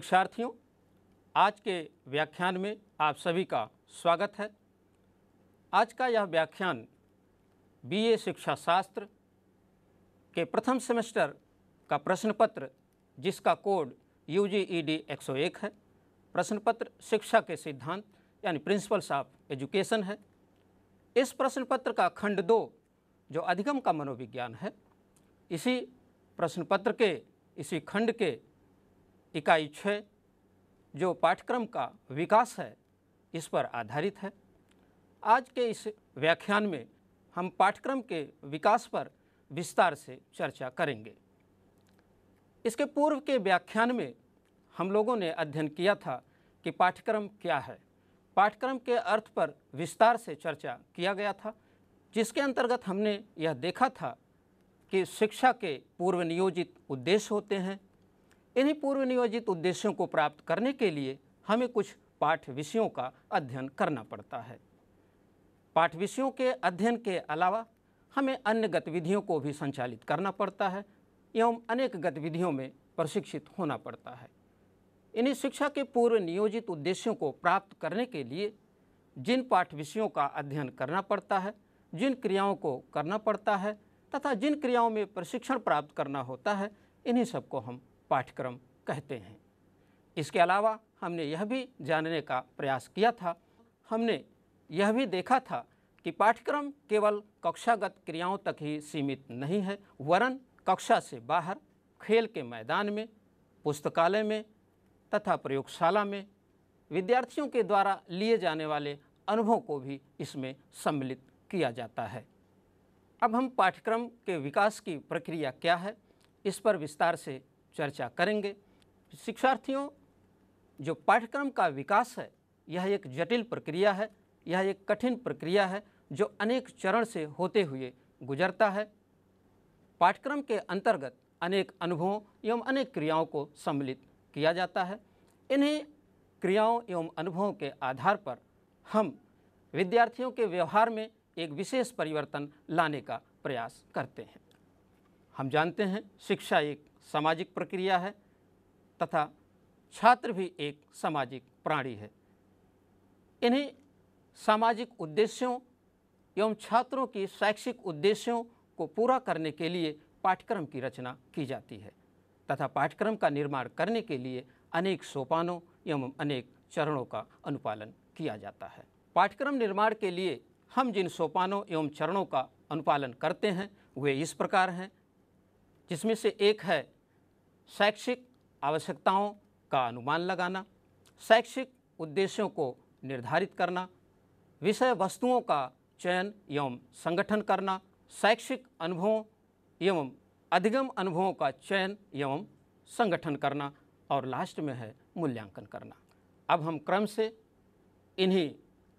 शिक्षार्थियों आज के व्याख्यान में आप सभी का स्वागत है आज का यह व्याख्यान बीए शिक्षा शास्त्र के प्रथम सेमेस्टर का प्रश्न पत्र जिसका code U G E D एक सौ एक है प्रश्न पत्र शिक्षा के सिद्धांत यानी प्रिंसिपल्स ऑफ एजुकेशन है इस प्रश्न पत्र का खंड दो जो अधिगम का मनोविज्ञान है इसी प्रश्न पत्र के इसी खंड के इकाई छः जो पाठ्यक्रम का विकास है इस पर आधारित है आज के इस व्याख्यान में हम पाठ्यक्रम के विकास पर विस्तार से चर्चा करेंगे इसके पूर्व के व्याख्यान में हम लोगों ने अध्ययन किया था कि पाठ्यक्रम क्या है पाठ्यक्रम के अर्थ पर विस्तार से चर्चा किया गया था जिसके अंतर्गत हमने यह देखा था कि शिक्षा के पूर्व नियोजित उद्देश्य होते हैं इन्हीं पूर्व नियोजित उद्देश्यों को प्राप्त करने के लिए हमें कुछ पाठ विषयों का अध्ययन करना पड़ता है पाठ विषयों के अध्ययन के अलावा हमें अन्य गतिविधियों को भी संचालित करना पड़ता है एवं अनेक गतिविधियों में प्रशिक्षित होना पड़ता है इन्हीं शिक्षा के पूर्व नियोजित उद्देश्यों को प्राप्त करने के लिए जिन पाठ विषयों का अध्ययन करना पड़ता है जिन क्रियाओं को करना पड़ता है तथा जिन क्रियाओं में प्रशिक्षण प्राप्त करना होता है इन्हीं सबको हम पाठ्यक्रम कहते हैं इसके अलावा हमने यह भी जानने का प्रयास किया था हमने यह भी देखा था कि पाठ्यक्रम केवल कक्षागत क्रियाओं तक ही सीमित नहीं है वरन कक्षा से बाहर खेल के मैदान में पुस्तकालय में तथा प्रयोगशाला में विद्यार्थियों के द्वारा लिए जाने वाले अनुभव को भी इसमें सम्मिलित किया जाता है अब हम पाठ्यक्रम के विकास की प्रक्रिया क्या है इस पर विस्तार से चर्चा करेंगे शिक्षार्थियों जो पाठ्यक्रम का विकास है यह एक जटिल प्रक्रिया है यह एक कठिन प्रक्रिया है जो अनेक चरण से होते हुए गुजरता है पाठ्यक्रम के अंतर्गत अनेक अनुभवों एवं अनेक क्रियाओं को सम्मिलित किया जाता है इन्हीं क्रियाओं एवं अनुभवों के आधार पर हम विद्यार्थियों के व्यवहार में एक विशेष परिवर्तन लाने का प्रयास करते हैं हम जानते हैं शिक्षा एक सामाजिक प्रक्रिया है तथा छात्र भी एक सामाजिक प्राणी है इन्हीं सामाजिक उद्देश्यों एवं छात्रों की शैक्षिक उद्देश्यों को पूरा करने के लिए पाठ्यक्रम की रचना की जाती है तथा पाठ्यक्रम का निर्माण करने के लिए अनेक सोपानों एवं अनेक चरणों का अनुपालन किया जाता है पाठ्यक्रम निर्माण के लिए हम जिन सोपानों एवं चरणों का अनुपालन करते हैं वे इस प्रकार हैं जिसमें से एक है शैक्षिक आवश्यकताओं का अनुमान लगाना शैक्षिक उद्देश्यों को निर्धारित करना विषय वस्तुओं का चयन एवं संगठन करना शैक्षिक अनुभवों एवं अधिगम अनुभवों का चयन एवं संगठन करना और लास्ट में है मूल्यांकन करना अब हम क्रम से इन्हीं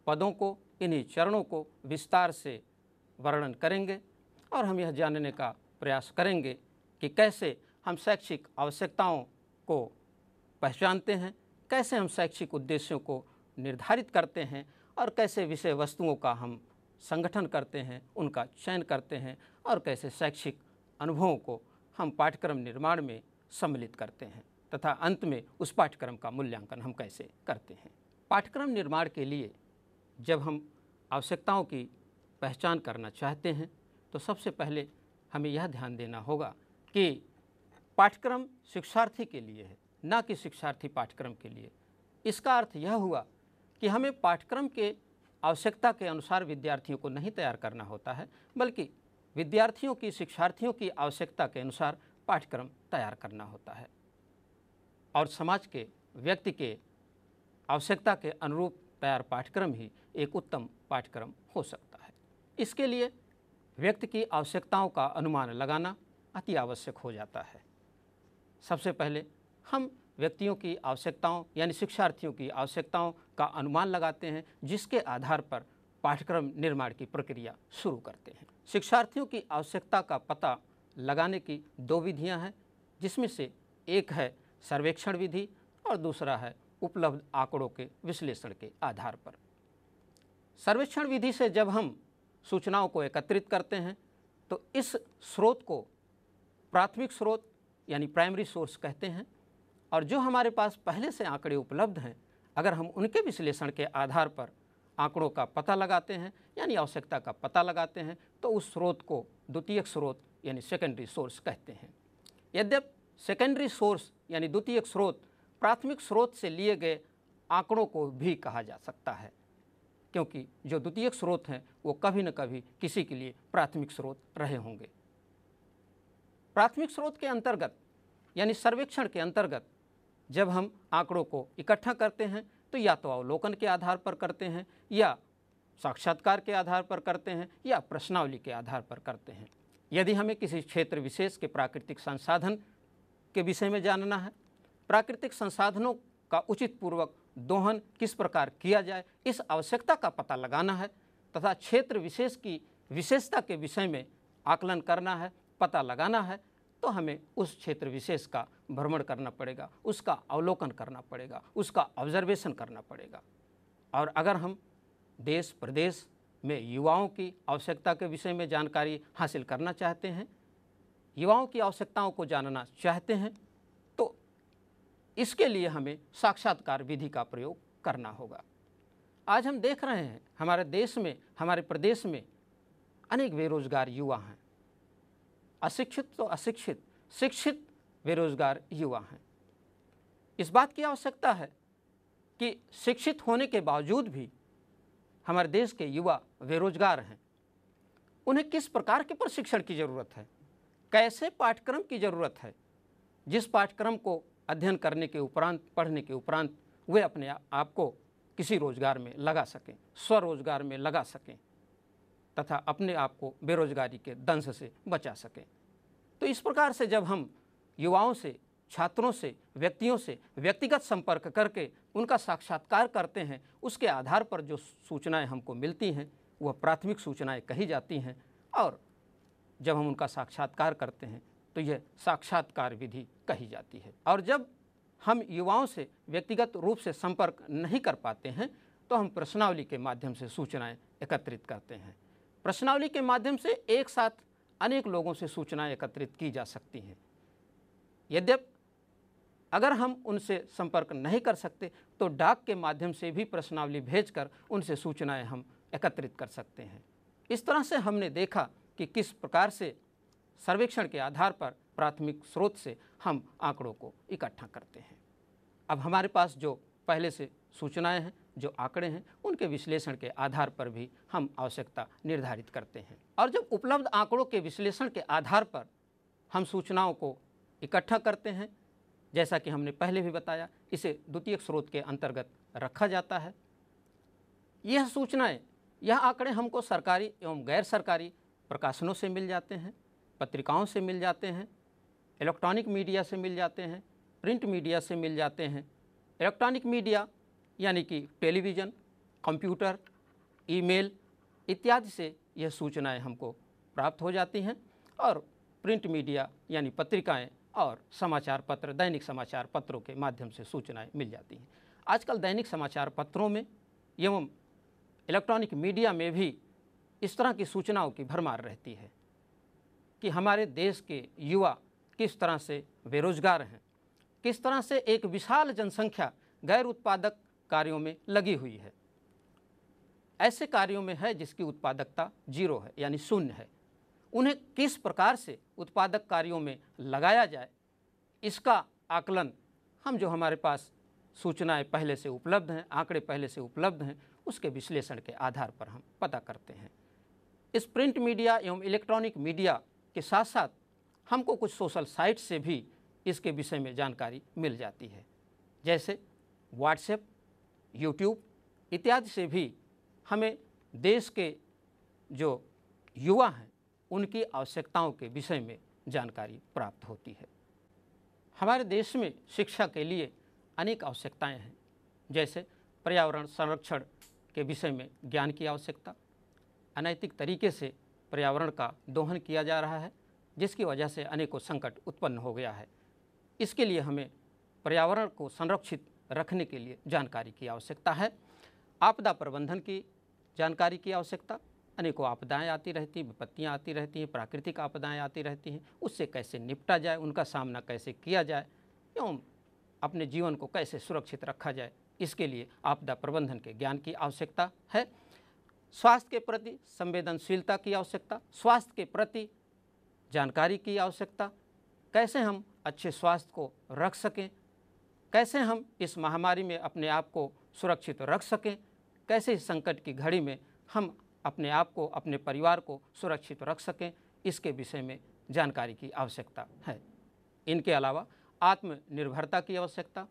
पदों को इन्हीं चरणों को विस्तार से वर्णन करेंगे और हम यह जानने का प्रयास करेंगे कि कैसे हम शैक्षिक आवश्यकताओं को पहचानते हैं कैसे हम शैक्षिक उद्देश्यों को निर्धारित करते हैं और कैसे विषय वस्तुओं का हम संगठन करते हैं उनका चयन करते हैं और कैसे शैक्षिक अनुभवों को हम पाठ्यक्रम निर्माण में सम्मिलित करते हैं तथा अंत में उस पाठ्यक्रम का मूल्यांकन हम कैसे करते हैं पाठ्यक्रम निर्माण के लिए जब हम आवश्यकताओं की पहचान करना चाहते हैं तो सबसे पहले हमें यह ध्यान देना होगा कि पाठ्यक्रम शिक्षार्थी के लिए है ना कि शिक्षार्थी पाठ्यक्रम के लिए इसका अर्थ यह हुआ कि हमें पाठ्यक्रम के आवश्यकता के अनुसार विद्यार्थियों को नहीं तैयार करना होता है बल्कि विद्यार्थियों की शिक्षार्थियों की आवश्यकता के अनुसार पाठ्यक्रम तैयार करना होता है और समाज के व्यक्ति के आवश्यकता के अनुरूप तैयार पाठ्यक्रम ही एक उत्तम पाठ्यक्रम हो सकता है इसके लिए व्यक्ति की आवश्यकताओं का अनुमान लगाना अति आवश्यक हो जाता है सबसे पहले हम व्यक्तियों की आवश्यकताओं यानी शिक्षार्थियों की आवश्यकताओं का अनुमान लगाते हैं जिसके आधार पर पाठ्यक्रम निर्माण की प्रक्रिया शुरू करते हैं शिक्षार्थियों की आवश्यकता का पता लगाने की दो विधियां हैं जिसमें से एक है सर्वेक्षण विधि और दूसरा है उपलब्ध आंकड़ों के विश्लेषण के आधार पर सर्वेक्षण विधि से जब हम सूचनाओं को एकत्रित करते हैं तो इस स्रोत को प्राथमिक स्रोत यानी प्राइमरी सोर्स कहते हैं और जो हमारे पास पहले से आंकड़े उपलब्ध हैं अगर हम उनके विश्लेषण के आधार पर आंकड़ों का पता लगाते हैं यानी आवश्यकता का पता लगाते हैं तो उस स्रोत को द्वितीयक स्रोत यानी सेकेंडरी सोर्स कहते हैं यद्यप सेकेंडरी सोर्स यानी द्वितीयक स्रोत प्राथमिक स्रोत से लिए गए आंकड़ों को भी कहा जा सकता है क्योंकि जो द्वितीयक स्रोत हैं वो कभी न कभी किसी के लिए प्राथमिक स्रोत रहे होंगे प्राथमिक स्रोत के अंतर्गत यानी सर्वेक्षण के अंतर्गत जब हम आंकड़ों को इकट्ठा करते हैं तो या तो अवलोकन के आधार पर करते हैं या साक्षात्कार के आधार पर करते हैं या प्रश्नावली के आधार पर करते हैं यदि हमें किसी क्षेत्र विशेष के प्राकृतिक संसाधन के विषय में जानना है प्राकृतिक संसाधनों का उचित पूर्वक दोहन किस प्रकार किया जाए इस आवश्यकता का पता लगाना है तथा क्षेत्र विशेष की विशेषता के विषय में आकलन करना है पता लगाना है तो हमें उस क्षेत्र विशेष का भ्रमण करना पड़ेगा उसका अवलोकन करना पड़ेगा उसका ऑब्जर्वेशन करना पड़ेगा और अगर हम देश प्रदेश में युवाओं की आवश्यकता के विषय में जानकारी हासिल करना चाहते हैं युवाओं की आवश्यकताओं को जानना चाहते हैं तो इसके लिए हमें साक्षात्कार विधि का प्रयोग करना होगा आज हम देख रहे हैं हमारे देश में हमारे प्रदेश में अनेक बेरोजगार युवा हैं अशिक्षित तो अशिक्षित शिक्षित बेरोजगार युवा हैं इस बात की आवश्यकता है कि शिक्षित होने के बावजूद भी हमारे देश के युवा बेरोजगार हैं उन्हें किस प्रकार के प्रशिक्षण की ज़रूरत है कैसे पाठ्यक्रम की ज़रूरत है जिस पाठ्यक्रम को अध्ययन करने के उपरांत पढ़ने के उपरांत वे अपने आप को किसी रोजगार में लगा सकें स्वरोजगार में लगा सकें तथा अपने आप को बेरोजगारी के दंश से बचा सकें तो इस प्रकार से जब हम युवाओं से छात्रों से व्यक्तियों से व्यक्तिगत संपर्क करके उनका साक्षात्कार करते हैं उसके आधार पर जो सूचनाएं हमको मिलती हैं वह प्राथमिक सूचनाएं कही जाती हैं और जब हम उनका साक्षात्कार करते हैं तो यह साक्षात्कार विधि कही जाती है और जब हम युवाओं से व्यक्तिगत रूप से संपर्क नहीं कर पाते हैं तो हम प्रश्नावली के माध्यम से सूचनाएं एकत्रित करते हैं प्रश्नावली के माध्यम से एक साथ अनेक लोगों से सूचनाएं एकत्रित की जा सकती हैं यद्यप अगर हम उनसे संपर्क नहीं कर सकते तो डाक के माध्यम से भी प्रश्नावली भेजकर उनसे सूचनाएं हम एकत्रित कर सकते हैं इस तरह से हमने देखा कि किस प्रकार से सर्वेक्षण के आधार पर प्राथमिक स्रोत से हम आंकड़ों को इकट्ठा करते हैं अब हमारे पास जो पहले से सूचनाएं हैं जो आंकड़े हैं उनके विश्लेषण के आधार पर भी हम आवश्यकता निर्धारित करते हैं और जब उपलब्ध आंकड़ों के विश्लेषण के आधार पर हम सूचनाओं को इकट्ठा करते हैं जैसा कि हमने पहले भी बताया इसे द्वितीय स्रोत के अंतर्गत रखा जाता है यह सूचनाएं यह आंकड़े हमको सरकारी एवं गैर सरकारी प्रकाशनों से मिल जाते हैं पत्रिकाओं से मिल जाते हैं इलेक्ट्रॉनिक मीडिया से मिल जाते हैं प्रिंट मीडिया से मिल जाते हैं इलेक्ट्रॉनिक मीडिया यानी कि टेलीविज़न कंप्यूटर ईमेल इत्यादि से यह सूचनाएं हमको प्राप्त हो जाती हैं और प्रिंट मीडिया यानी पत्रिकाएं और समाचार पत्र दैनिक समाचार पत्रों के माध्यम से सूचनाएं मिल जाती हैं आजकल दैनिक समाचार पत्रों में एवं इलेक्ट्रॉनिक मीडिया में भी इस तरह की सूचनाओं की भरमार रहती है कि हमारे देश के युवा किस तरह से बेरोजगार हैं किस तरह से एक विशाल जनसंख्या गैर उत्पादक कार्यों में लगी हुई है ऐसे कार्यों में है जिसकी उत्पादकता जीरो है यानी शून्य है उन्हें किस प्रकार से उत्पादक कार्यों में लगाया जाए इसका आकलन हम जो हमारे पास सूचनाएं पहले से उपलब्ध हैं आंकड़े पहले से उपलब्ध हैं उसके विश्लेषण के आधार पर हम पता करते हैं इस प्रिंट मीडिया एवं इलेक्ट्रॉनिक मीडिया के साथ साथ हमको कुछ सोशल साइट से भी इसके विषय में जानकारी मिल जाती है जैसे व्हाट्सएप यूट्यूब इत्यादि से भी हमें देश के जो युवा हैं उनकी आवश्यकताओं के विषय में जानकारी प्राप्त होती है हमारे देश में शिक्षा के लिए अनेक आवश्यकताएं हैं जैसे पर्यावरण संरक्षण के विषय में ज्ञान की आवश्यकता अनैतिक तरीके से पर्यावरण का दोहन किया जा रहा है जिसकी वजह से अनेकों संकट उत्पन्न हो गया है इसके लिए हमें पर्यावरण को संरक्षित रखने के लिए जानकारी की आवश्यकता है आपदा प्रबंधन की जानकारी की आवश्यकता अनेकों आपदाएं आती रहती हैं विपत्तियाँ आती रहती हैं प्राकृतिक आपदाएं आती रहती हैं उससे कैसे निपटा जाए उनका सामना कैसे किया जाए एवं अपने जीवन को कैसे सुरक्षित रखा जाए इसके लिए आपदा प्रबंधन के ज्ञान की आवश्यकता है स्वास्थ्य के प्रति संवेदनशीलता की आवश्यकता स्वास्थ्य के प्रति जानकारी की आवश्यकता कैसे हम अच्छे स्वास्थ्य को रख सकें कैसे हम इस महामारी में अपने आप को सुरक्षित रख सकें कैसे इस संकट की घड़ी में हम अपने आप को अपने परिवार को सुरक्षित रख सकें इसके विषय में जानकारी की आवश्यकता है इनके अलावा आत्मनिर्भरता की आवश्यकता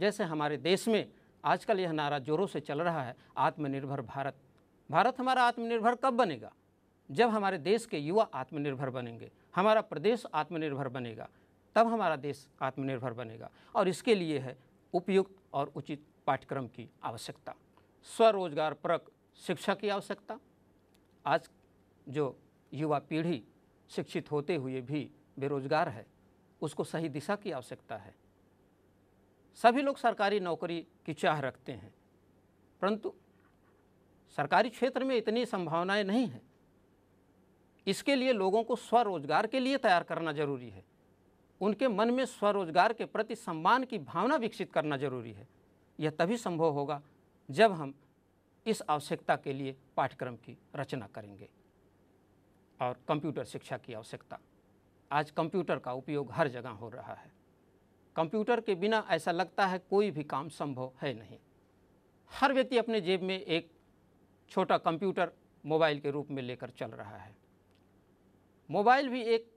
जैसे हमारे देश में आजकल यह नारा जोरों से चल रहा है आत्मनिर्भर भारत भारत हमारा आत्मनिर्भर कब बनेगा जब हमारे देश के युवा आत्मनिर्भर बनेंगे हमारा प्रदेश आत्मनिर्भर बनेगा तब हमारा देश आत्मनिर्भर बनेगा और इसके लिए है उपयुक्त और उचित पाठ्यक्रम की आवश्यकता स्वरोजगार परक शिक्षा की आवश्यकता आज जो युवा पीढ़ी शिक्षित होते हुए भी बेरोजगार है उसको सही दिशा की आवश्यकता है सभी लोग सरकारी नौकरी की चाह रखते हैं परंतु सरकारी क्षेत्र में इतनी संभावनाएं नहीं हैं इसके लिए लोगों को स्वरोजगार के लिए तैयार करना जरूरी है उनके मन में स्वरोजगार के प्रति सम्मान की भावना विकसित करना जरूरी है यह तभी संभव होगा जब हम इस आवश्यकता के लिए पाठ्यक्रम की रचना करेंगे और कंप्यूटर शिक्षा की आवश्यकता आज कंप्यूटर का उपयोग हर जगह हो रहा है कंप्यूटर के बिना ऐसा लगता है कोई भी काम संभव है नहीं हर व्यक्ति अपने जेब में एक छोटा कंप्यूटर मोबाइल के रूप में लेकर चल रहा है मोबाइल भी एक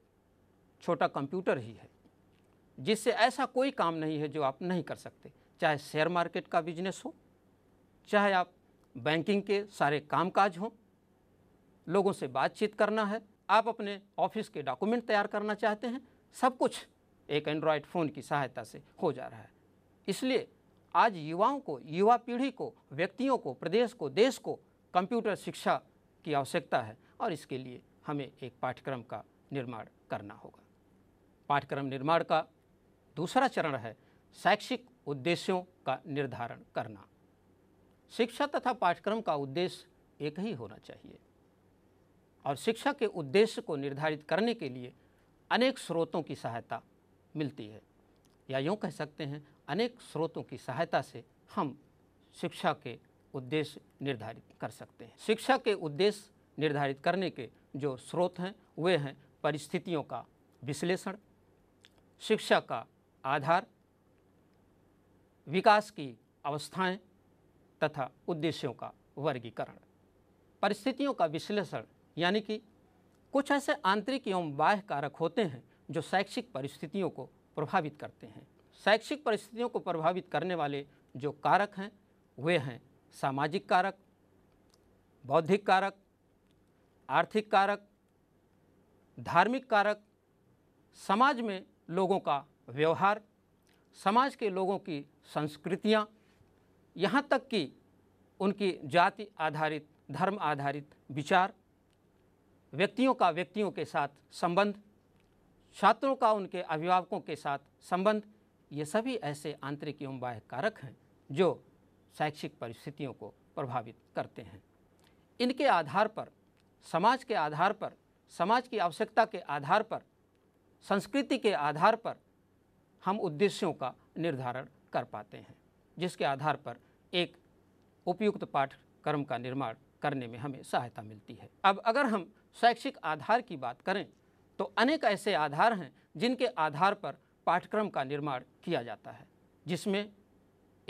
छोटा कंप्यूटर ही है जिससे ऐसा कोई काम नहीं है जो आप नहीं कर सकते चाहे शेयर मार्केट का बिजनेस हो चाहे आप बैंकिंग के सारे कामकाज हों लोगों से बातचीत करना है आप अपने ऑफिस के डॉक्यूमेंट तैयार करना चाहते हैं सब कुछ एक एंड्रॉयड फ़ोन की सहायता से हो जा रहा है इसलिए आज युवाओं को युवा पीढ़ी को व्यक्तियों को प्रदेश को देश को कंप्यूटर शिक्षा की आवश्यकता है और इसके लिए हमें एक पाठ्यक्रम का निर्माण करना होगा पाठ्यक्रम निर्माण का दूसरा चरण है शैक्षिक उद्देश्यों का निर्धारण करना शिक्षा तथा पाठ्यक्रम का उद्देश्य एक ही होना चाहिए और शिक्षा के उद्देश्य को निर्धारित करने के लिए अनेक स्रोतों की सहायता मिलती है या यूँ कह सकते हैं अनेक स्रोतों की सहायता से हम शिक्षा के उद्देश्य निर्धारित कर सकते हैं शिक्षा के उद्देश्य निर्धारित करने के जो स्रोत हैं वे हैं परिस्थितियों का विश्लेषण शिक्षा का आधार विकास की अवस्थाएं तथा उद्देश्यों का वर्गीकरण परिस्थितियों का विश्लेषण यानी कि कुछ ऐसे आंतरिक एवं बाह्य कारक होते हैं जो शैक्षिक परिस्थितियों को प्रभावित करते हैं शैक्षिक परिस्थितियों को प्रभावित करने वाले जो कारक हैं वे हैं सामाजिक कारक बौद्धिक कारक आर्थिक कारक धार्मिक कारक समाज में लोगों का व्यवहार समाज के लोगों की संस्कृतियाँ यहाँ तक कि उनकी जाति आधारित धर्म आधारित विचार व्यक्तियों का व्यक्तियों के साथ संबंध छात्रों का उनके अभिभावकों के साथ संबंध ये सभी ऐसे आंतरिक एवं बाह्य कारक हैं जो शैक्षिक परिस्थितियों को प्रभावित करते हैं इनके आधार पर समाज के आधार पर समाज की आवश्यकता के आधार पर संस्कृति के आधार पर हम उद्देश्यों का निर्धारण कर पाते हैं जिसके आधार पर एक उपयुक्त पाठ्यक्रम का निर्माण करने में हमें सहायता मिलती है अब अगर हम शैक्षिक आधार की बात करें तो अनेक ऐसे आधार हैं जिनके आधार पर पाठ्यक्रम का निर्माण किया जाता है जिसमें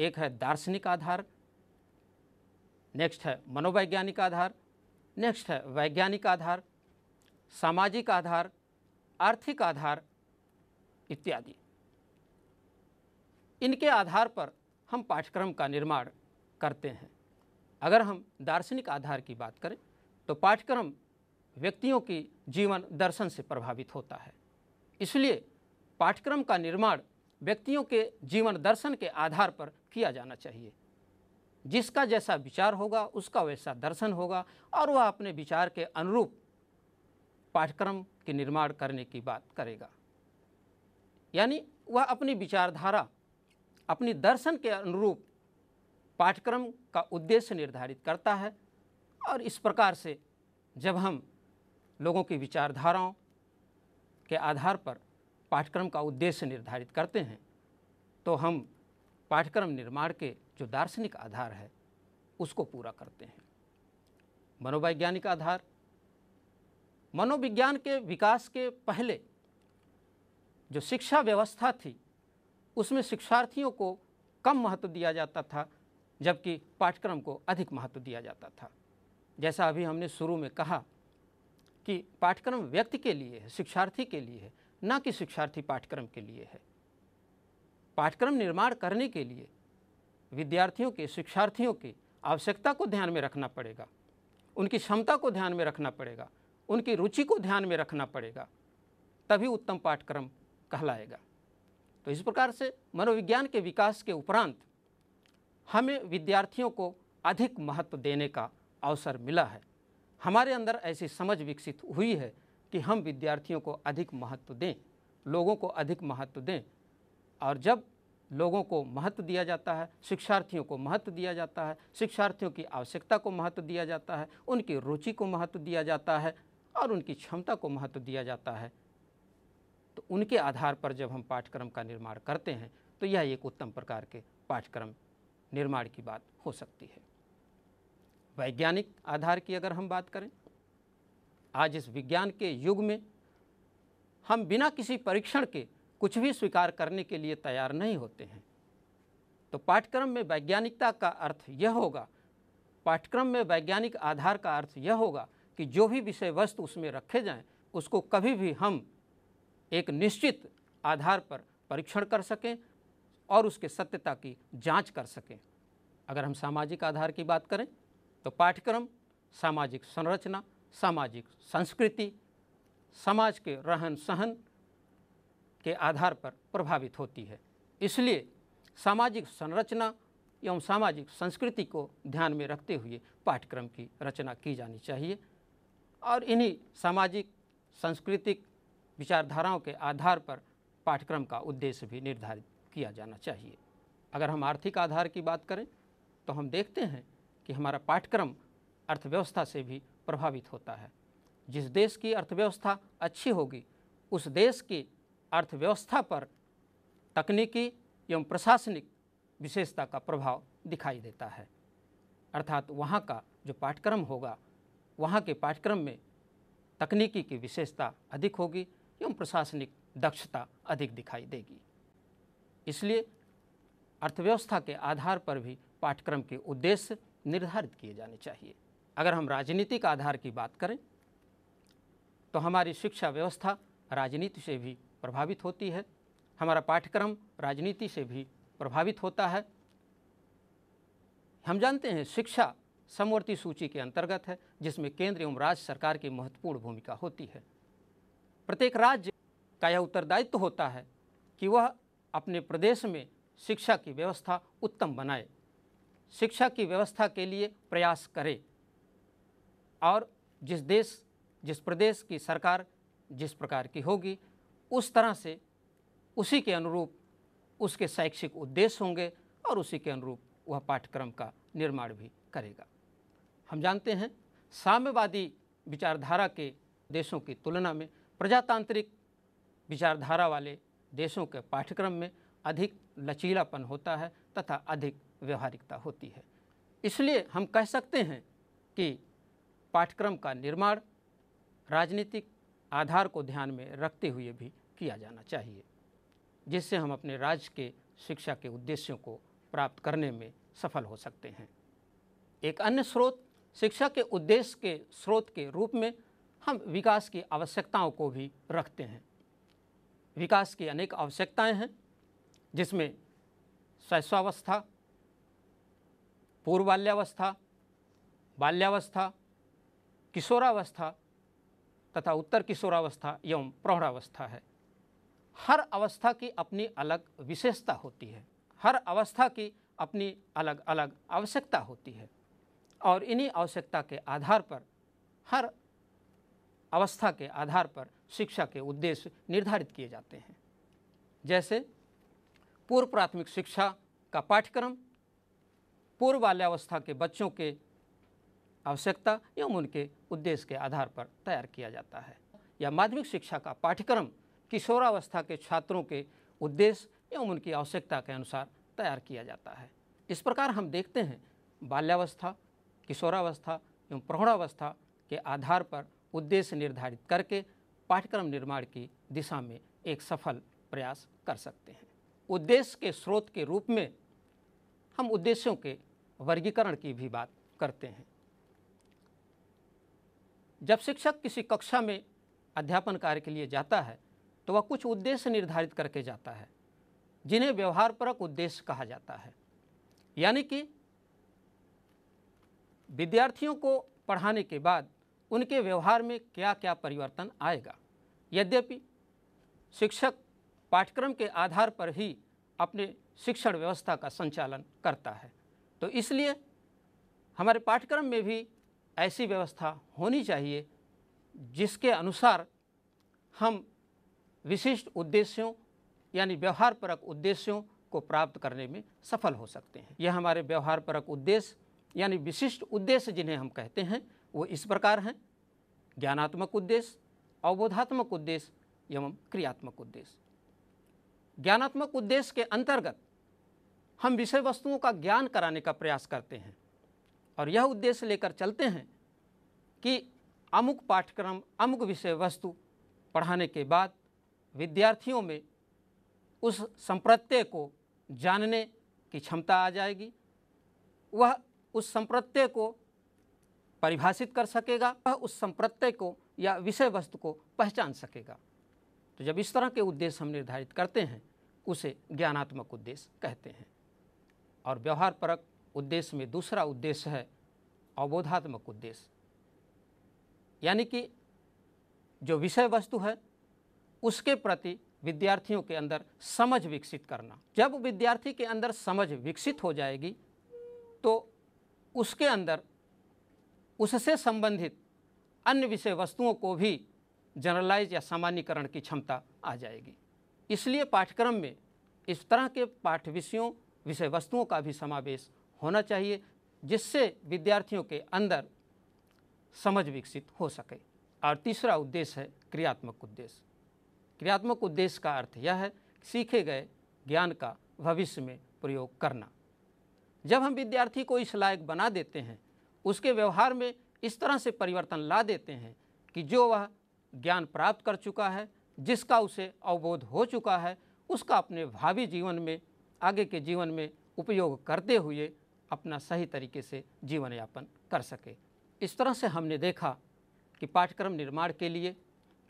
एक है दार्शनिक आधार नेक्स्ट है मनोवैज्ञानिक आधार नेक्स्ट है वैज्ञानिक आधार सामाजिक आधार आर्थिक आधार इत्यादि इनके आधार पर हम पाठ्यक्रम का निर्माण करते हैं अगर हम दार्शनिक आधार की बात करें तो पाठ्यक्रम व्यक्तियों की जीवन दर्शन से प्रभावित होता है इसलिए पाठ्यक्रम का निर्माण व्यक्तियों के जीवन दर्शन के आधार पर किया जाना चाहिए जिसका जैसा विचार होगा उसका वैसा दर्शन होगा और वह अपने विचार के अनुरूप पाठ्यक्रम के निर्माण करने की बात करेगा यानी वह अपनी विचारधारा अपनी दर्शन के अनुरूप पाठ्यक्रम का उद्देश्य निर्धारित करता है और इस प्रकार से जब हम लोगों की विचारधाराओं के आधार पर पाठ्यक्रम का उद्देश्य निर्धारित करते हैं तो हम पाठ्यक्रम निर्माण के जो दार्शनिक आधार है उसको पूरा करते हैं मनोवैज्ञानिक आधार मनोविज्ञान के विकास के पहले जो शिक्षा व्यवस्था थी उसमें शिक्षार्थियों को कम महत्व दिया जाता था जबकि पाठ्यक्रम को अधिक महत्व दिया जाता था जैसा अभी हमने शुरू में कहा कि पाठ्यक्रम व्यक्ति के लिए है शिक्षार्थी के लिए है ना कि शिक्षार्थी पाठ्यक्रम के लिए है पाठ्यक्रम निर्माण करने के लिए विद्यार्थियों के शिक्षार्थियों की आवश्यकता को ध्यान में रखना पड़ेगा उनकी क्षमता को ध्यान में रखना पड़ेगा उनकी रुचि को ध्यान में रखना पड़ेगा तभी उत्तम पाठ्यक्रम कहलाएगा तो इस प्रकार से मनोविज्ञान के विकास के उपरांत हमें विद्यार्थियों को अधिक महत्व देने का अवसर मिला है हमारे अंदर ऐसी समझ विकसित हुई है कि हम विद्यार्थियों को अधिक महत्व दें लोगों को अधिक महत्व दें और जब लोगों को महत्व दिया जाता है शिक्षार्थियों को महत्व दिया जाता है शिक्षार्थियों की आवश्यकता को महत्व दिया जाता है उनकी रुचि को महत्व दिया जाता है और उनकी क्षमता को महत्व दिया जाता है तो उनके आधार पर जब हम पाठ्यक्रम का निर्माण करते हैं तो यह एक उत्तम प्रकार के पाठ्यक्रम निर्माण की बात हो सकती है वैज्ञानिक आधार की अगर हम बात करें आज इस विज्ञान के युग में हम बिना किसी परीक्षण के कुछ भी स्वीकार करने के लिए तैयार नहीं होते हैं तो पाठ्यक्रम में वैज्ञानिकता का अर्थ यह होगा पाठ्यक्रम में वैज्ञानिक आधार का अर्थ यह होगा कि जो भी विषय वस्तु उसमें रखे जाएं उसको कभी भी हम एक निश्चित आधार पर परीक्षण कर सकें और उसके सत्यता की जांच कर सकें अगर हम सामाजिक आधार की बात करें तो पाठ्यक्रम सामाजिक संरचना सामाजिक संस्कृति समाज के रहन सहन के आधार पर प्रभावित होती है इसलिए सामाजिक संरचना एवं सामाजिक संस्कृति को ध्यान में रखते हुए पाठ्यक्रम की रचना की जानी चाहिए और इन्हीं सामाजिक सांस्कृतिक विचारधाराओं के आधार पर पाठ्यक्रम का उद्देश्य भी निर्धारित किया जाना चाहिए अगर हम आर्थिक आधार की बात करें तो हम देखते हैं कि हमारा पाठ्यक्रम अर्थव्यवस्था से भी प्रभावित होता है जिस देश की अर्थव्यवस्था अच्छी होगी उस देश की अर्थव्यवस्था पर तकनीकी एवं प्रशासनिक विशेषता का प्रभाव दिखाई देता है अर्थात वहाँ का जो पाठ्यक्रम होगा वहाँ के पाठ्यक्रम में तकनीकी की विशेषता अधिक होगी एवं प्रशासनिक दक्षता अधिक दिखाई देगी इसलिए अर्थव्यवस्था के आधार पर भी पाठ्यक्रम के उद्देश्य निर्धारित किए जाने चाहिए अगर हम राजनीतिक आधार की बात करें तो हमारी शिक्षा व्यवस्था राजनीति से भी प्रभावित होती है हमारा पाठ्यक्रम राजनीति से भी प्रभावित होता है हम जानते हैं शिक्षा समवर्ती सूची के अंतर्गत है जिसमें केंद्र एवं राज्य सरकार की महत्वपूर्ण भूमिका होती है प्रत्येक राज्य का यह उत्तरदायित्व होता है कि वह अपने प्रदेश में शिक्षा की व्यवस्था उत्तम बनाए शिक्षा की व्यवस्था के लिए प्रयास करे और जिस देश जिस प्रदेश की सरकार जिस प्रकार की होगी उस तरह से उसी के अनुरूप उसके शैक्षिक उद्देश्य होंगे और उसी के अनुरूप वह पाठ्यक्रम का निर्माण भी करेगा हम जानते हैं साम्यवादी विचारधारा के देशों की तुलना में प्रजातांत्रिक विचारधारा वाले देशों के पाठ्यक्रम में अधिक लचीलापन होता है तथा अधिक व्यवहारिकता होती है इसलिए हम कह सकते हैं कि पाठ्यक्रम का निर्माण राजनीतिक आधार को ध्यान में रखते हुए भी किया जाना चाहिए जिससे हम अपने राज्य के शिक्षा के उद्देश्यों को प्राप्त करने में सफल हो सकते हैं एक अन्य स्रोत शिक्षा के उद्देश्य के स्रोत के रूप में हम विकास की आवश्यकताओं को भी रखते हैं विकास की अनेक आवश्यकताएं हैं जिसमें शैश्वावस्था पूर्व बाल्यावस्था बाल्यावस्था किशोरावस्था तथा उत्तर किशोरावस्था एवं प्रौढ़ावस्था है हर अवस्था की अपनी अलग विशेषता होती है हर अवस्था की अपनी अलग अलग आवश्यकता होती है और इन्हीं आवश्यकता के आधार पर हर अवस्था के आधार पर शिक्षा के उद्देश्य निर्धारित किए जाते हैं जैसे पूर्व प्राथमिक शिक्षा का पाठ्यक्रम पूर्व बाल्यावस्था के बच्चों के आवश्यकता एवं उनके उद्देश्य के आधार पर तैयार किया जाता है या माध्यमिक शिक्षा का पाठ्यक्रम किशोरावस्था के छात्रों के उद्देश्य एवं उनकी आवश्यकता के अनुसार तैयार किया जाता है इस प्रकार हम देखते हैं बाल्यावस्था किशोरावस्था एवं प्रौढ़ावस्था के आधार पर उद्देश्य निर्धारित करके पाठ्यक्रम निर्माण की दिशा में एक सफल प्रयास कर सकते हैं उद्देश्य के स्रोत के रूप में हम उद्देश्यों के वर्गीकरण की भी बात करते हैं जब शिक्षक किसी कक्षा में अध्यापन कार्य के लिए जाता है तो वह कुछ उद्देश्य निर्धारित करके जाता है जिन्हें व्यवहारपरक उद्देश्य कहा जाता है यानी कि विद्यार्थियों को पढ़ाने के बाद उनके व्यवहार में क्या क्या परिवर्तन आएगा यद्यपि शिक्षक पाठ्यक्रम के आधार पर ही अपने शिक्षण व्यवस्था का संचालन करता है तो इसलिए हमारे पाठ्यक्रम में भी ऐसी व्यवस्था होनी चाहिए जिसके अनुसार हम विशिष्ट उद्देश्यों यानी व्यवहार परक उद्देश्यों को प्राप्त करने में सफल हो सकते हैं यह हमारे व्यवहार परक उद्देश्य यानी विशिष्ट उद्देश्य जिन्हें हम कहते हैं वो इस प्रकार हैं ज्ञानात्मक उद्देश्य अवबोधात्मक उद्देश्य एवं क्रियात्मक उद्देश्य ज्ञानात्मक उद्देश्य के अंतर्गत हम विषय वस्तुओं का ज्ञान कराने का प्रयास करते हैं और यह उद्देश्य लेकर चलते हैं कि अमुक पाठ्यक्रम अमुक विषय वस्तु पढ़ाने के बाद विद्यार्थियों में उस संप्रत्यय को जानने की क्षमता आ जाएगी वह उस संप्रत्यय को परिभाषित कर सकेगा वह उस संप्रत्यय को या विषय वस्तु को पहचान सकेगा तो जब इस तरह के उद्देश्य हम निर्धारित करते हैं उसे ज्ञानात्मक उद्देश्य कहते हैं और व्यवहार परक उद्देश्य में दूसरा उद्देश्य है अवबोधात्मक उद्देश्य यानी कि जो विषय वस्तु है उसके प्रति विद्यार्थियों के अंदर समझ विकसित करना जब विद्यार्थी के अंदर समझ विकसित हो जाएगी तो उसके अंदर उससे संबंधित अन्य विषय वस्तुओं को भी जनरलाइज या सामान्यकरण की क्षमता आ जाएगी इसलिए पाठ्यक्रम में इस तरह के पाठ्य विषयों विषय वस्तुओं का भी समावेश होना चाहिए जिससे विद्यार्थियों के अंदर समझ विकसित हो सके और तीसरा उद्देश्य है क्रियात्मक उद्देश्य क्रियात्मक उद्देश्य का अर्थ यह है सीखे गए ज्ञान का भविष्य में प्रयोग करना जब हम विद्यार्थी को इस लायक बना देते हैं उसके व्यवहार में इस तरह से परिवर्तन ला देते हैं कि जो वह ज्ञान प्राप्त कर चुका है जिसका उसे अवबोध हो चुका है उसका अपने भावी जीवन में आगे के जीवन में उपयोग करते हुए अपना सही तरीके से जीवन यापन कर सके इस तरह से हमने देखा कि पाठ्यक्रम निर्माण के लिए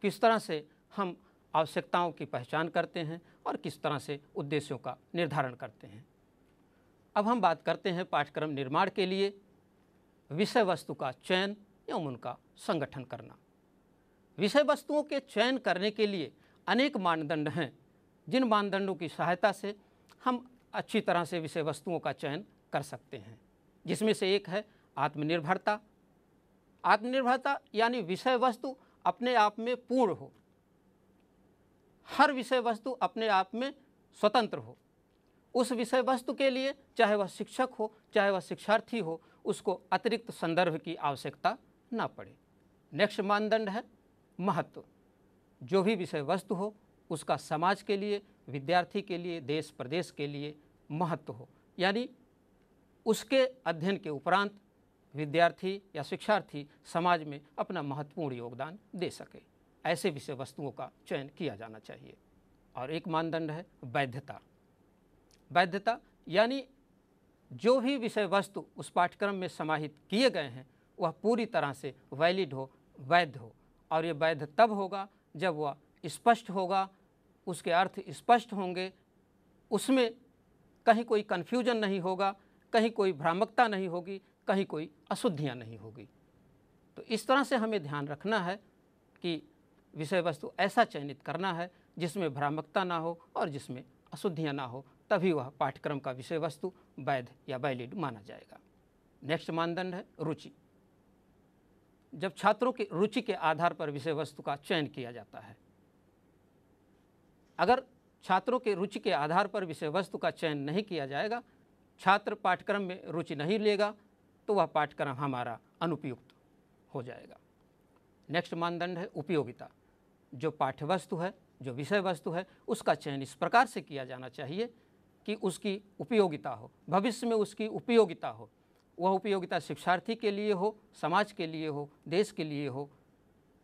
किस तरह से हम आवश्यकताओं की पहचान करते हैं और किस तरह से उद्देश्यों का निर्धारण करते हैं अब हम बात करते हैं पाठ्यक्रम निर्माण के लिए विषय वस्तु का चयन एवं उनका संगठन करना विषय वस्तुओं के चयन करने के लिए अनेक मानदंड हैं जिन मानदंडों की सहायता से हम अच्छी तरह से विषय वस्तुओं का चयन कर सकते हैं जिसमें से एक है आत्मनिर्भरता आत्मनिर्भरता यानी विषय वस्तु अपने आप में पूर्ण हो हर विषय वस्तु अपने आप में स्वतंत्र हो उस विषय वस्तु के लिए चाहे वह शिक्षक हो चाहे वह शिक्षार्थी हो उसको अतिरिक्त संदर्भ की आवश्यकता ना पड़े नेक्स्ट मानदंड है महत्व जो भी विषय वस्तु हो उसका समाज के लिए विद्यार्थी के लिए देश प्रदेश के लिए महत्व हो यानी उसके अध्ययन के उपरांत विद्यार्थी या शिक्षार्थी समाज में अपना महत्वपूर्ण योगदान दे सके ऐसे विषय वस्तुओं का चयन किया जाना चाहिए और एक मानदंड है वैधता वैधता यानी जो भी विषय वस्तु उस पाठ्यक्रम में समाहित किए गए हैं वह पूरी तरह से वैलिड हो वैध हो और ये वैध तब होगा जब वह स्पष्ट होगा उसके अर्थ स्पष्ट होंगे उसमें कहीं कोई कन्फ्यूजन नहीं होगा कहीं कोई भ्रामकता नहीं होगी कहीं कोई अशुद्धियाँ नहीं होगी तो इस तरह से हमें ध्यान रखना है कि विषय वस्तु ऐसा चयनित करना है जिसमें भ्रामकता ना हो और जिसमें अशुद्धियाँ ना हो तभी वह पाठ्यक्रम का विषय वस्तु वैध या वैलिड माना जाएगा नेक्स्ट मानदंड है रुचि जब छात्रों की रुचि के आधार पर विषय वस्तु का चयन किया जाता है अगर छात्रों के रुचि के आधार पर विषय वस्तु का चयन नहीं किया जाएगा छात्र पाठ्यक्रम में रुचि नहीं लेगा तो वह पाठ्यक्रम हमारा अनुपयुक्त हो जाएगा नेक्स्ट मानदंड है उपयोगिता जो पाठ्य वस्तु है जो विषय वस्तु है उसका चयन इस प्रकार से किया जाना चाहिए कि उसकी उपयोगिता हो भविष्य में उसकी उपयोगिता हो वह उपयोगिता शिक्षार्थी के लिए हो समाज के लिए हो देश के लिए हो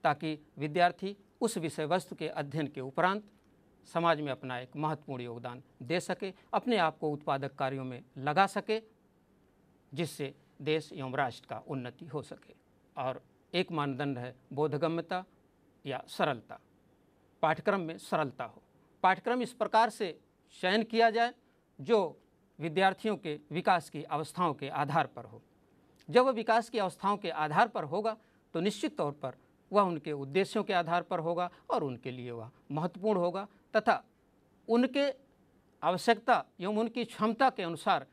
ताकि विद्यार्थी उस विषय वस्तु के अध्ययन के उपरांत समाज में अपना एक महत्वपूर्ण योगदान दे सके अपने आप को उत्पादक कार्यों में लगा सके जिससे देश एवं राष्ट्र का उन्नति हो सके और एक मानदंड है बोधगम्यता या सरलता पाठ्यक्रम में सरलता हो पाठ्यक्रम इस प्रकार से चयन किया जाए जो विद्यार्थियों के विकास की अवस्थाओं के आधार पर हो जब वह विकास की अवस्थाओं के आधार पर होगा तो निश्चित तौर पर वह उनके उद्देश्यों के आधार पर होगा और उनके लिए वह महत्वपूर्ण होगा तथा उनके आवश्यकता एवं उनकी क्षमता के अनुसार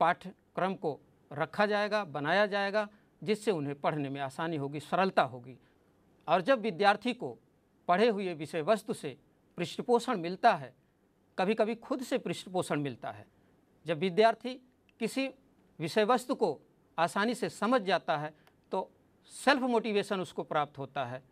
पाठ्यक्रम को रखा जाएगा बनाया जाएगा जिससे उन्हें पढ़ने में आसानी होगी सरलता होगी और जब विद्यार्थी को पढ़े हुए विषय वस्तु से पृष्ठपोषण मिलता है कभी कभी खुद से पृष्ठपोषण मिलता है जब विद्यार्थी किसी विषय वस्तु को आसानी से समझ जाता है तो सेल्फ मोटिवेशन उसको प्राप्त होता है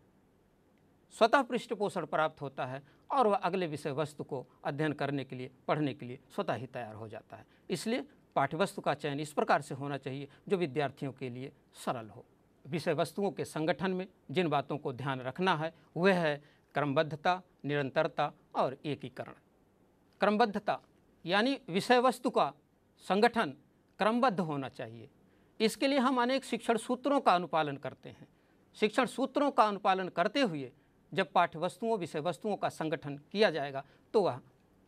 स्वतः पृष्ठपोषण प्राप्त होता है और वह अगले विषय वस्तु को अध्ययन करने के लिए पढ़ने के लिए स्वतः ही तैयार हो जाता है इसलिए पाठ्यवस्तु का चयन इस प्रकार से होना चाहिए जो विद्यार्थियों के लिए सरल हो विषय वस्तुओं के संगठन में जिन बातों को ध्यान रखना है वह है क्रमबद्धता निरंतरता और एकीकरण क्रमबद्धता यानी विषय वस्तु का संगठन क्रमबद्ध होना चाहिए इसके लिए हम अनेक शिक्षण सूत्रों का अनुपालन करते हैं शिक्षण सूत्रों का अनुपालन करते हुए जब पाठ्य वस्तुओं विषय वस्तुओं का संगठन किया जाएगा तो वह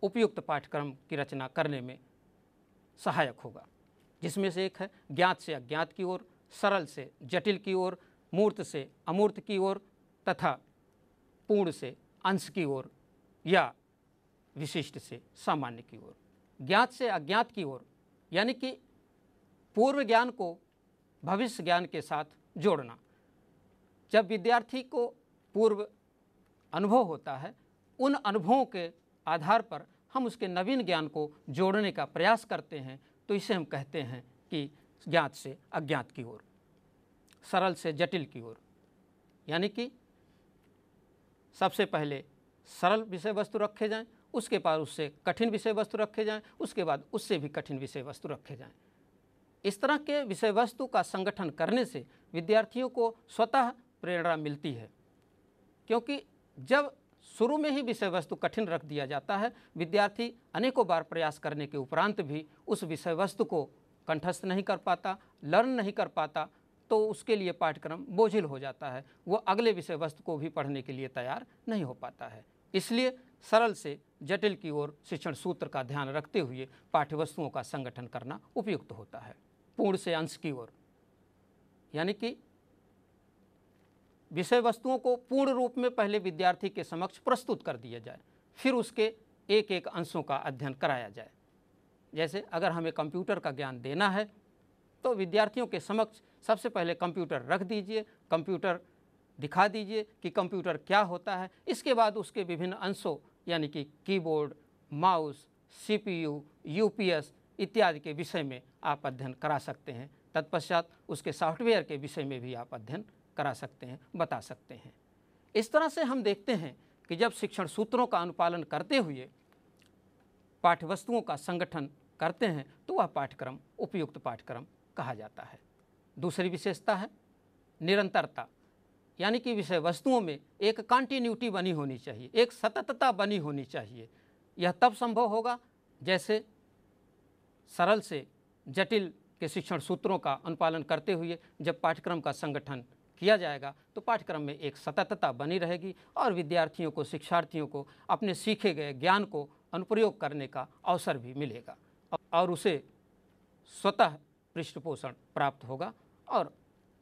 उपयुक्त पाठ्यक्रम की रचना करने में सहायक होगा जिसमें से एक है ज्ञात से अज्ञात की ओर सरल से जटिल की ओर मूर्त से अमूर्त की ओर तथा पूर्ण से अंश की ओर या विशिष्ट से सामान्य की ओर ज्ञात से अज्ञात की ओर यानी कि पूर्व ज्ञान को भविष्य ज्ञान के साथ जोड़ना जब विद्यार्थी को पूर्व अनुभव होता है उन अनुभवों के आधार पर हम उसके नवीन ज्ञान को जोड़ने का प्रयास करते हैं तो इसे हम कहते हैं कि ज्ञात से अज्ञात की ओर सरल से जटिल की ओर यानी कि सबसे पहले सरल विषय वस्तु रखे जाएं उसके बाद उससे कठिन विषय वस्तु रखे जाएं उसके बाद उससे भी कठिन विषय वस्तु रखे जाएं इस तरह के विषय वस्तु का संगठन करने से विद्यार्थियों को स्वतः प्रेरणा मिलती है क्योंकि जब शुरू में ही विषय वस्तु कठिन रख दिया जाता है विद्यार्थी अनेकों बार प्रयास करने के उपरांत भी उस विषय वस्तु को कंठस्थ नहीं कर पाता लर्न नहीं कर पाता तो उसके लिए पाठ्यक्रम बोझिल हो जाता है वह अगले विषय वस्तु को भी पढ़ने के लिए तैयार नहीं हो पाता है इसलिए सरल से जटिल की ओर शिक्षण सूत्र का ध्यान रखते हुए पाठ्यवस्तुओं का संगठन करना उपयुक्त होता है पूर्ण से अंश की ओर यानी कि विषय वस्तुओं को पूर्ण रूप में पहले विद्यार्थी के समक्ष प्रस्तुत कर दिया जाए फिर उसके एक एक अंशों का अध्ययन कराया जाए जैसे अगर हमें कंप्यूटर का ज्ञान देना है तो विद्यार्थियों के समक्ष सबसे पहले कंप्यूटर रख दीजिए कंप्यूटर दिखा दीजिए कि कंप्यूटर क्या होता है इसके बाद उसके विभिन्न अंशों यानी कि कीबोर्ड माउस सीपीयू यूपीएस इत्यादि के विषय में आप अध्ययन करा सकते हैं तत्पश्चात उसके सॉफ्टवेयर के विषय में भी आप अध्ययन करा सकते हैं बता सकते हैं इस तरह से हम देखते हैं कि जब शिक्षण सूत्रों का अनुपालन करते हुए पाठ्य वस्तुओं का संगठन करते हैं तो वह पाठ्यक्रम उपयुक्त पाठ्यक्रम कहा जाता है दूसरी विशेषता है निरंतरता यानी कि विषय वस्तुओं में एक कॉन्टीन्यूटी बनी होनी चाहिए एक सततता बनी होनी चाहिए यह तब संभव होगा जैसे सरल से जटिल के शिक्षण सूत्रों का अनुपालन करते हुए जब पाठ्यक्रम का संगठन किया जाएगा तो पाठ्यक्रम में एक सततता बनी रहेगी और विद्यार्थियों को शिक्षार्थियों को अपने सीखे गए ज्ञान को अनुप्रयोग करने का अवसर भी मिलेगा और उसे स्वतः पृष्ठपोषण प्राप्त होगा और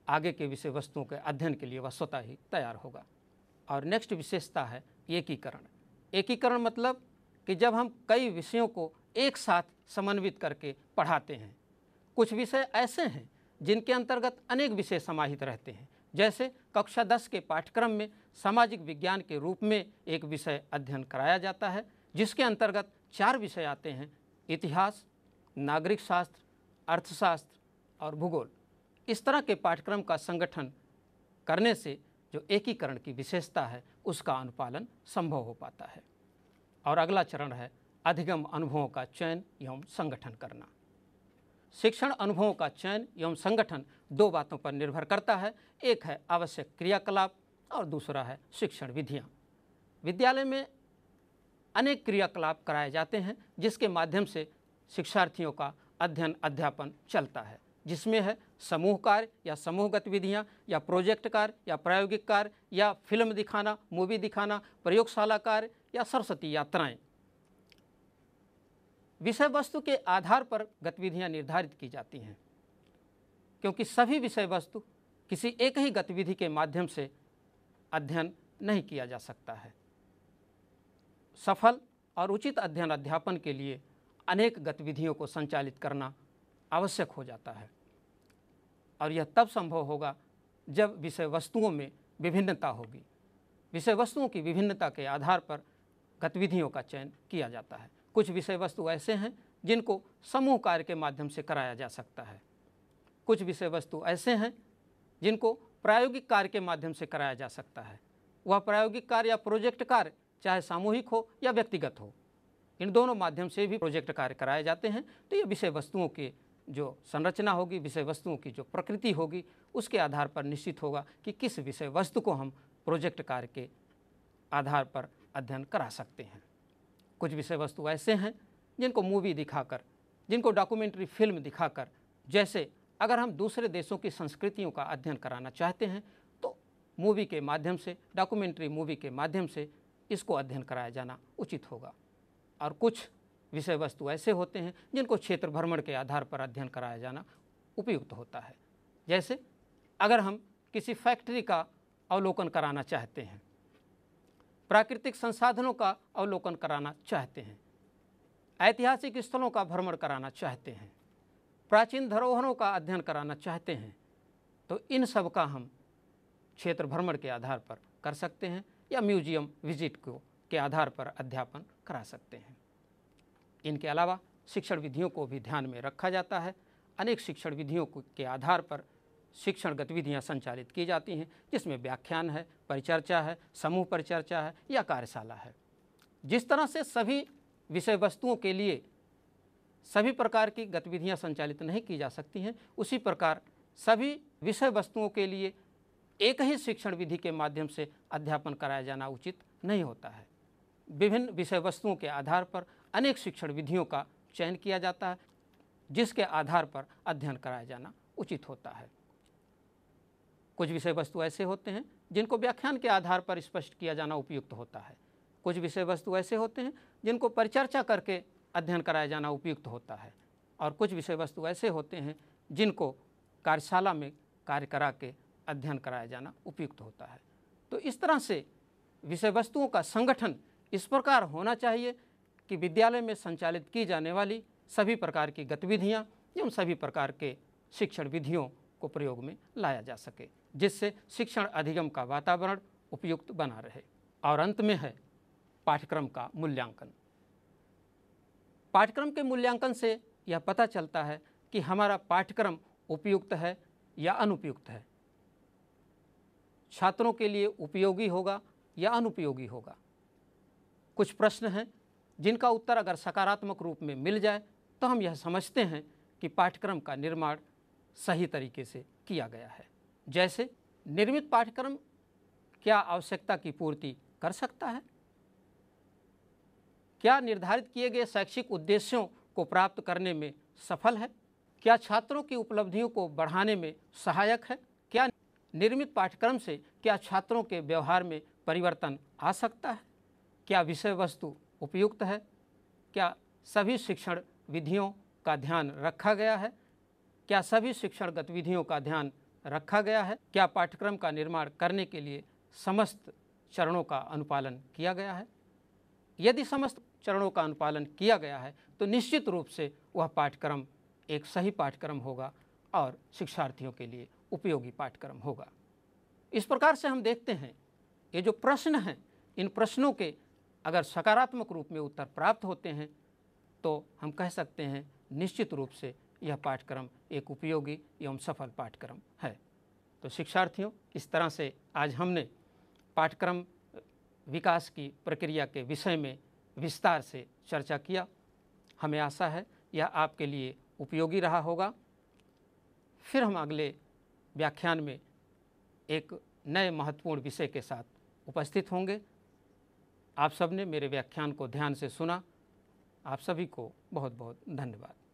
आगे के विषय वस्तुओं के अध्ययन के लिए वह स्वतः ही तैयार होगा और नेक्स्ट विशेषता है एकीकरण एकीकरण मतलब कि जब हम कई विषयों को एक साथ समन्वित करके पढ़ाते हैं कुछ विषय ऐसे हैं जिनके अंतर्गत अनेक विषय समाहित रहते हैं जैसे कक्षा दस के पाठ्यक्रम में सामाजिक विज्ञान के रूप में एक विषय अध्ययन कराया जाता है जिसके अंतर्गत चार विषय आते हैं इतिहास नागरिक शास्त्र अर्थशास्त्र और भूगोल इस तरह के पाठ्यक्रम का संगठन करने से जो एकीकरण की विशेषता है उसका अनुपालन संभव हो पाता है और अगला चरण है अधिगम अनुभवों का चयन एवं संगठन करना शिक्षण अनुभवों का चयन एवं संगठन दो बातों पर निर्भर करता है एक है आवश्यक क्रियाकलाप और दूसरा है शिक्षण विधियाँ विद्यालय में अनेक क्रियाकलाप कराए जाते हैं जिसके माध्यम से शिक्षार्थियों का अध्ययन अध्यापन चलता है जिसमें है समूह कार्य या समूह गतिविधियाँ या प्रोजेक्ट कार्य या प्रायोगिक कार्य या फिल्म दिखाना मूवी दिखाना प्रयोगशाला कार्य या सरस्वती यात्राएं विषय वस्तु के आधार पर गतिविधियाँ निर्धारित की जाती हैं क्योंकि सभी विषय वस्तु किसी एक ही गतिविधि के माध्यम से अध्ययन नहीं किया जा सकता है सफल और उचित अध्ययन अध्यापन के लिए अनेक गतिविधियों को संचालित करना आवश्यक हो जाता है और यह तब संभव होगा जब विषय वस्तुओं में विभिन्नता होगी विषय वस्तुओं की विभिन्नता के आधार पर गतिविधियों का चयन किया जाता है कुछ विषय वस्तु ऐसे हैं जिनको समूह कार्य के माध्यम से कराया जा सकता है कुछ विषय वस्तु ऐसे हैं जिनको प्रायोगिक कार्य के माध्यम से कराया जा सकता है वह प्रायोगिक कार्य या प्रोजेक्ट कार्य चाहे सामूहिक हो या व्यक्तिगत हो इन दोनों माध्यम से भी प्रोजेक्ट कार्य कराए जाते हैं तो ये विषय वस्तुओं के जो संरचना होगी विषय वस्तुओं की जो प्रकृति होगी उसके आधार पर निश्चित होगा कि किस विषय वस्तु को हम प्रोजेक्ट कार्य के आधार पर अध्ययन करा सकते हैं कुछ विषय वस्तु ऐसे हैं जिनको मूवी दिखाकर जिनको डॉक्यूमेंट्री फिल्म दिखाकर जैसे अगर हम दूसरे देशों की संस्कृतियों का अध्ययन कराना चाहते हैं तो मूवी के माध्यम से डॉक्यूमेंट्री मूवी के माध्यम से इसको अध्ययन कराया जाना उचित होगा और कुछ विषय वस्तु ऐसे होते हैं जिनको क्षेत्र भ्रमण के आधार पर अध्ययन कराया जाना उपयुक्त होता है जैसे अगर हम किसी फैक्ट्री का अवलोकन कराना चाहते हैं प्राकृतिक संसाधनों का अवलोकन कराना चाहते हैं ऐतिहासिक स्थलों का भ्रमण कराना चाहते हैं प्राचीन धरोहरों का अध्ययन कराना चाहते हैं तो इन सब का हम क्षेत्र भ्रमण के आधार पर कर सकते हैं या म्यूजियम विजिट को के आधार पर अध्यापन करा सकते हैं इनके अलावा शिक्षण विधियों को भी ध्यान में रखा जाता है अनेक शिक्षण विधियों के आधार पर शिक्षण गतिविधियां संचालित की जाती हैं जिसमें व्याख्यान है परिचर्चा है समूह परिचर्चा है या कार्यशाला है जिस तरह से सभी विषय वस्तुओं के लिए सभी प्रकार की गतिविधियां संचालित नहीं की जा सकती हैं उसी प्रकार सभी विषय वस्तुओं के लिए एक ही शिक्षण विधि के माध्यम से अध्यापन कराया जाना उचित नहीं होता है विभिन्न विषय वस्तुओं के आधार पर अनेक शिक्षण विधियों का चयन किया जाता है जिसके आधार पर अध्ययन कराया जाना उचित होता है कुछ विषय वस्तु ऐसे होते हैं जिनको व्याख्यान के आधार पर स्पष्ट किया जाना उपयुक्त होता है कुछ विषय वस्तु ऐसे होते हैं जिनको परिचर्चा करके अध्ययन कराया जाना उपयुक्त होता है और कुछ विषय वस्तु ऐसे होते हैं जिनको कार्यशाला में कार्य करा के अध्ययन कराया जाना उपयुक्त होता है तो इस तरह से विषय वस्तुओं का संगठन इस प्रकार होना चाहिए कि विद्यालय में संचालित की जाने वाली सभी प्रकार की गतिविधियाँ एवं सभी प्रकार के शिक्षण विधियों को प्रयोग में लाया जा सके जिससे शिक्षण अधिगम का वातावरण उपयुक्त बना रहे और अंत में है पाठ्यक्रम का मूल्यांकन पाठ्यक्रम के मूल्यांकन से यह पता चलता है कि हमारा पाठ्यक्रम उपयुक्त है या अनुपयुक्त है छात्रों के लिए उपयोगी होगा या अनुपयोगी होगा कुछ प्रश्न हैं जिनका उत्तर अगर सकारात्मक रूप में मिल जाए तो हम यह समझते हैं कि पाठ्यक्रम का निर्माण सही तरीके से किया गया है जैसे निर्मित पाठ्यक्रम क्या आवश्यकता की पूर्ति कर सकता है क्या निर्धारित किए गए शैक्षिक उद्देश्यों को प्राप्त करने में सफल है क्या छात्रों की उपलब्धियों को बढ़ाने में सहायक है क्या निर्मित पाठ्यक्रम से क्या छात्रों के व्यवहार में परिवर्तन आ सकता है क्या विषय वस्तु उपयुक्त है क्या सभी शिक्षण विधियों का ध्यान रखा गया है क्या सभी शिक्षण गतिविधियों का ध्यान रखा गया है क्या पाठ्यक्रम का निर्माण करने के लिए समस्त चरणों का अनुपालन किया गया है यदि समस्त चरणों का अनुपालन किया गया है तो निश्चित रूप से वह पाठ्यक्रम एक सही पाठ्यक्रम होगा और शिक्षार्थियों के लिए उपयोगी पाठ्यक्रम होगा इस प्रकार से हम देखते हैं ये जो प्रश्न हैं इन प्रश्नों के अगर सकारात्मक रूप में उत्तर प्राप्त होते हैं तो हम कह सकते हैं निश्चित रूप से यह पाठ्यक्रम एक उपयोगी एवं सफल पाठ्यक्रम है तो शिक्षार्थियों इस तरह से आज हमने पाठ्यक्रम विकास की प्रक्रिया के विषय में विस्तार से चर्चा किया हमें आशा है यह आपके लिए उपयोगी रहा होगा फिर हम अगले व्याख्यान में एक नए महत्वपूर्ण विषय के साथ उपस्थित होंगे आप सबने मेरे व्याख्यान को ध्यान से सुना आप सभी को बहुत बहुत धन्यवाद